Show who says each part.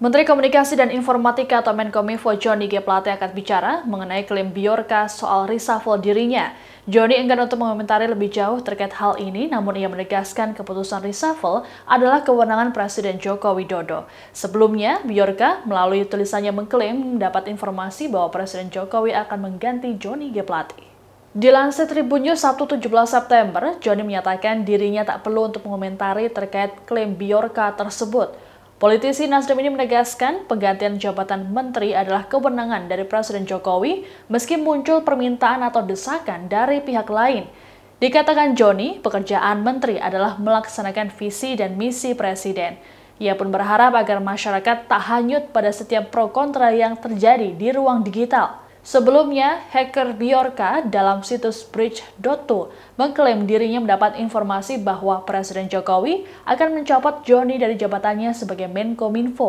Speaker 1: Menteri Komunikasi dan Informatika atau Menkominfo Johnny G. Plate akan bicara mengenai klaim Biorka soal reshuffle dirinya. Johnny enggan untuk mengomentari lebih jauh terkait hal ini, namun ia menegaskan keputusan reshuffle adalah kewenangan Presiden Joko Widodo. Sebelumnya, Biorka melalui tulisannya mengklaim mendapat informasi bahwa Presiden Jokowi akan mengganti Johnny G. Plate. Dilansir Tribun News Sabtu 17 September, Johnny menyatakan dirinya tak perlu untuk mengomentari terkait klaim Biorka tersebut. Politisi Nasdem ini menegaskan penggantian jabatan menteri adalah kewenangan dari Presiden Jokowi meski muncul permintaan atau desakan dari pihak lain. Dikatakan Joni, pekerjaan menteri adalah melaksanakan visi dan misi Presiden. Ia pun berharap agar masyarakat tak hanyut pada setiap pro kontra yang terjadi di ruang digital. Sebelumnya, hacker Bjorka dalam situs bridge.to mengklaim dirinya mendapat informasi bahwa Presiden Jokowi akan mencopot Joni dari jabatannya sebagai Menkominfo.